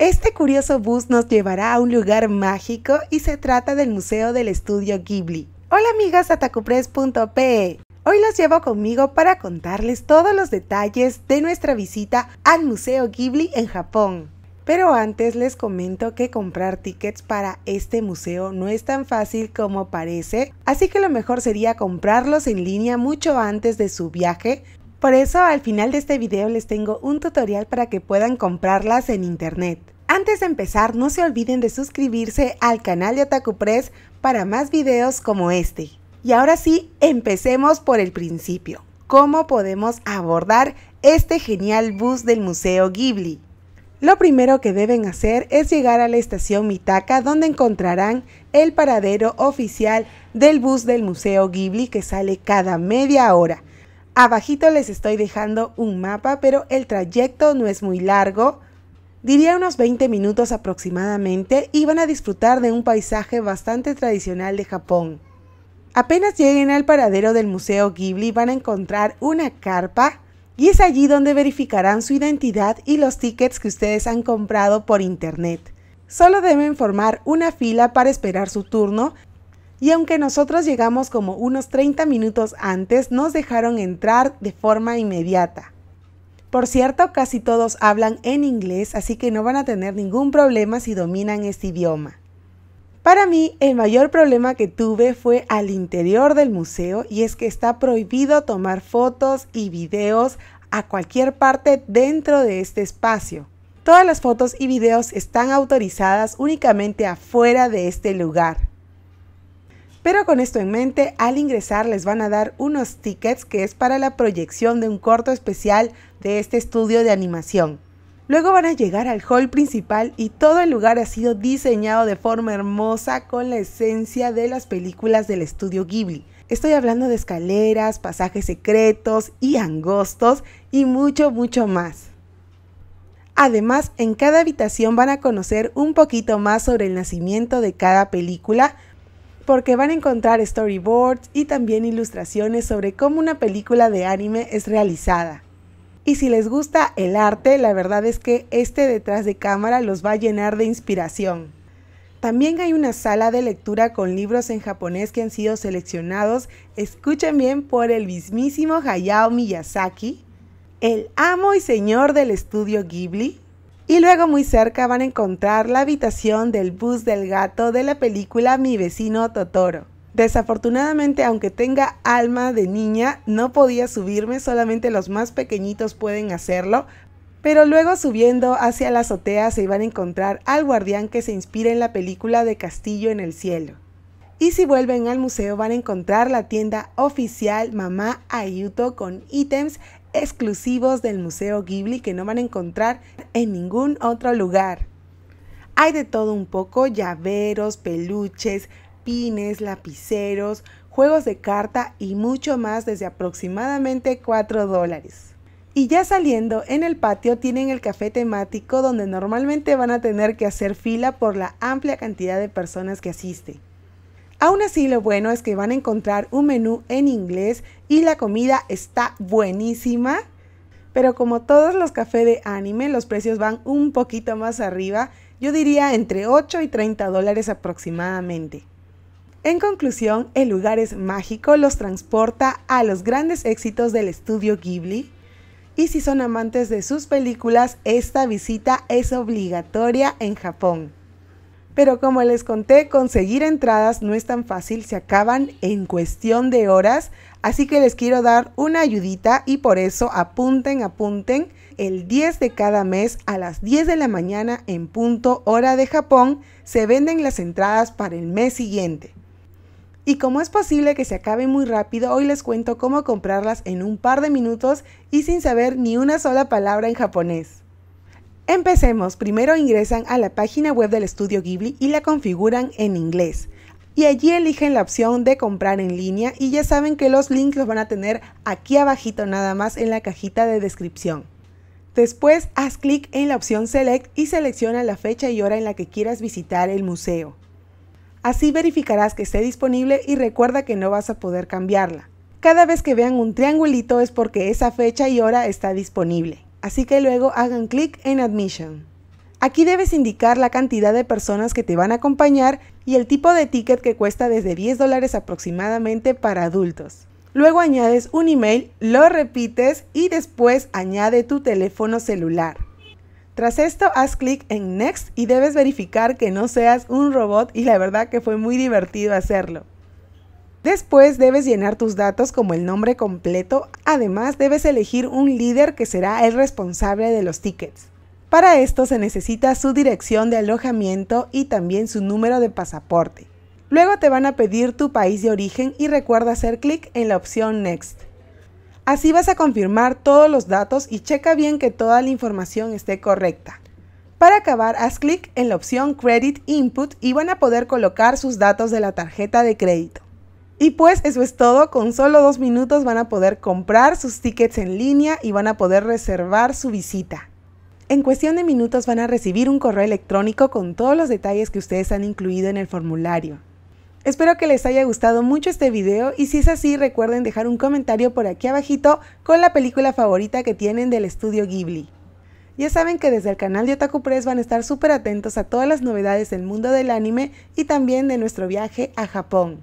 Este curioso bus nos llevará a un lugar mágico y se trata del Museo del Estudio Ghibli. Hola amigas atacupres.pe. Hoy los llevo conmigo para contarles todos los detalles de nuestra visita al Museo Ghibli en Japón. Pero antes les comento que comprar tickets para este museo no es tan fácil como parece, así que lo mejor sería comprarlos en línea mucho antes de su viaje. Por eso al final de este video les tengo un tutorial para que puedan comprarlas en internet. Antes de empezar, no se olviden de suscribirse al canal de Otaku Press para más videos como este. Y ahora sí, empecemos por el principio. ¿Cómo podemos abordar este genial bus del Museo Ghibli? Lo primero que deben hacer es llegar a la estación Mitaka donde encontrarán el paradero oficial del bus del Museo Ghibli que sale cada media hora. Abajito les estoy dejando un mapa, pero el trayecto no es muy largo, diría unos 20 minutos aproximadamente, y van a disfrutar de un paisaje bastante tradicional de Japón. Apenas lleguen al paradero del Museo Ghibli van a encontrar una carpa y es allí donde verificarán su identidad y los tickets que ustedes han comprado por internet. Solo deben formar una fila para esperar su turno y aunque nosotros llegamos como unos 30 minutos antes, nos dejaron entrar de forma inmediata. Por cierto, casi todos hablan en inglés, así que no van a tener ningún problema si dominan este idioma. Para mí, el mayor problema que tuve fue al interior del museo y es que está prohibido tomar fotos y videos a cualquier parte dentro de este espacio. Todas las fotos y videos están autorizadas únicamente afuera de este lugar. Pero con esto en mente, al ingresar les van a dar unos tickets que es para la proyección de un corto especial de este estudio de animación. Luego van a llegar al hall principal y todo el lugar ha sido diseñado de forma hermosa con la esencia de las películas del estudio Ghibli. Estoy hablando de escaleras, pasajes secretos y angostos y mucho, mucho más. Además, en cada habitación van a conocer un poquito más sobre el nacimiento de cada película, porque van a encontrar storyboards y también ilustraciones sobre cómo una película de anime es realizada. Y si les gusta el arte, la verdad es que este detrás de cámara los va a llenar de inspiración. También hay una sala de lectura con libros en japonés que han sido seleccionados, escuchen bien, por el mismísimo Hayao Miyazaki, el amo y señor del estudio Ghibli, y luego muy cerca van a encontrar la habitación del bus del gato de la película Mi vecino Totoro. Desafortunadamente, aunque tenga alma de niña, no podía subirme, solamente los más pequeñitos pueden hacerlo, pero luego subiendo hacia la azotea se van a encontrar al guardián que se inspira en la película de Castillo en el Cielo. Y si vuelven al museo van a encontrar la tienda oficial Mamá Ayuto con ítems exclusivos del Museo Ghibli que no van a encontrar en ningún otro lugar. Hay de todo un poco, llaveros, peluches, pines, lapiceros, juegos de carta y mucho más desde aproximadamente 4 dólares. Y ya saliendo, en el patio tienen el café temático donde normalmente van a tener que hacer fila por la amplia cantidad de personas que asisten. Aún así, lo bueno es que van a encontrar un menú en inglés y la comida está buenísima. Pero como todos los cafés de anime, los precios van un poquito más arriba, yo diría entre 8 y 30 dólares aproximadamente. En conclusión, el lugar es mágico, los transporta a los grandes éxitos del estudio Ghibli. Y si son amantes de sus películas, esta visita es obligatoria en Japón. Pero como les conté, conseguir entradas no es tan fácil, se acaban en cuestión de horas, así que les quiero dar una ayudita y por eso apunten, apunten el 10 de cada mes a las 10 de la mañana en punto hora de Japón se venden las entradas para el mes siguiente. Y como es posible que se acabe muy rápido, hoy les cuento cómo comprarlas en un par de minutos y sin saber ni una sola palabra en japonés. Empecemos. Primero ingresan a la página web del estudio Ghibli y la configuran en inglés. Y allí eligen la opción de comprar en línea y ya saben que los links los van a tener aquí abajito nada más en la cajita de descripción. Después haz clic en la opción Select y selecciona la fecha y hora en la que quieras visitar el museo. Así verificarás que esté disponible y recuerda que no vas a poder cambiarla. Cada vez que vean un triangulito es porque esa fecha y hora está disponible así que luego hagan clic en Admission. Aquí debes indicar la cantidad de personas que te van a acompañar y el tipo de ticket que cuesta desde 10 dólares aproximadamente para adultos. Luego añades un email, lo repites y después añade tu teléfono celular. Tras esto, haz clic en Next y debes verificar que no seas un robot y la verdad que fue muy divertido hacerlo. Después debes llenar tus datos como el nombre completo, además debes elegir un líder que será el responsable de los tickets. Para esto se necesita su dirección de alojamiento y también su número de pasaporte. Luego te van a pedir tu país de origen y recuerda hacer clic en la opción Next. Así vas a confirmar todos los datos y checa bien que toda la información esté correcta. Para acabar, haz clic en la opción Credit Input y van a poder colocar sus datos de la tarjeta de crédito. Y pues eso es todo, con solo dos minutos van a poder comprar sus tickets en línea y van a poder reservar su visita. En cuestión de minutos van a recibir un correo electrónico con todos los detalles que ustedes han incluido en el formulario. Espero que les haya gustado mucho este video y si es así recuerden dejar un comentario por aquí abajito con la película favorita que tienen del estudio Ghibli. Ya saben que desde el canal de Otaku Press van a estar súper atentos a todas las novedades del mundo del anime y también de nuestro viaje a Japón.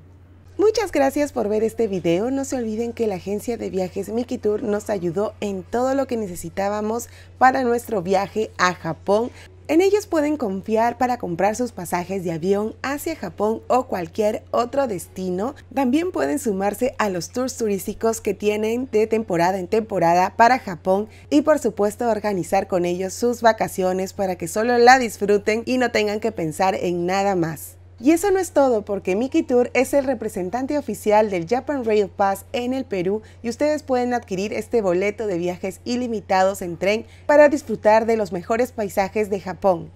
Muchas gracias por ver este video. No se olviden que la agencia de viajes Mickey Tour nos ayudó en todo lo que necesitábamos para nuestro viaje a Japón. En ellos pueden confiar para comprar sus pasajes de avión hacia Japón o cualquier otro destino. También pueden sumarse a los tours turísticos que tienen de temporada en temporada para Japón y por supuesto organizar con ellos sus vacaciones para que solo la disfruten y no tengan que pensar en nada más. Y eso no es todo porque Mickey Tour es el representante oficial del Japan Rail Pass en el Perú y ustedes pueden adquirir este boleto de viajes ilimitados en tren para disfrutar de los mejores paisajes de Japón.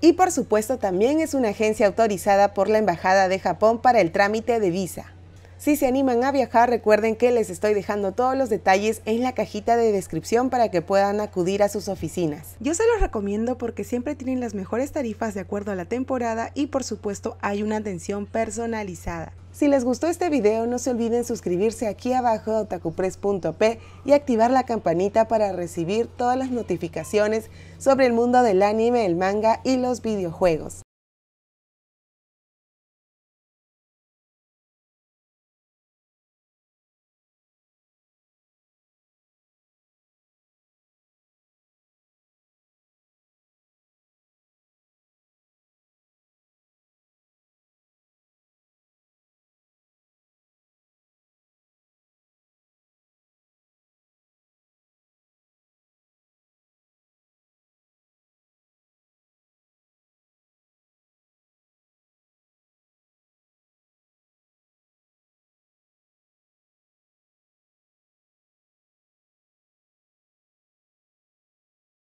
Y por supuesto también es una agencia autorizada por la Embajada de Japón para el trámite de visa. Si se animan a viajar, recuerden que les estoy dejando todos los detalles en la cajita de descripción para que puedan acudir a sus oficinas. Yo se los recomiendo porque siempre tienen las mejores tarifas de acuerdo a la temporada y por supuesto hay una atención personalizada. Si les gustó este video no se olviden suscribirse aquí abajo a otakupress.p y activar la campanita para recibir todas las notificaciones sobre el mundo del anime, el manga y los videojuegos.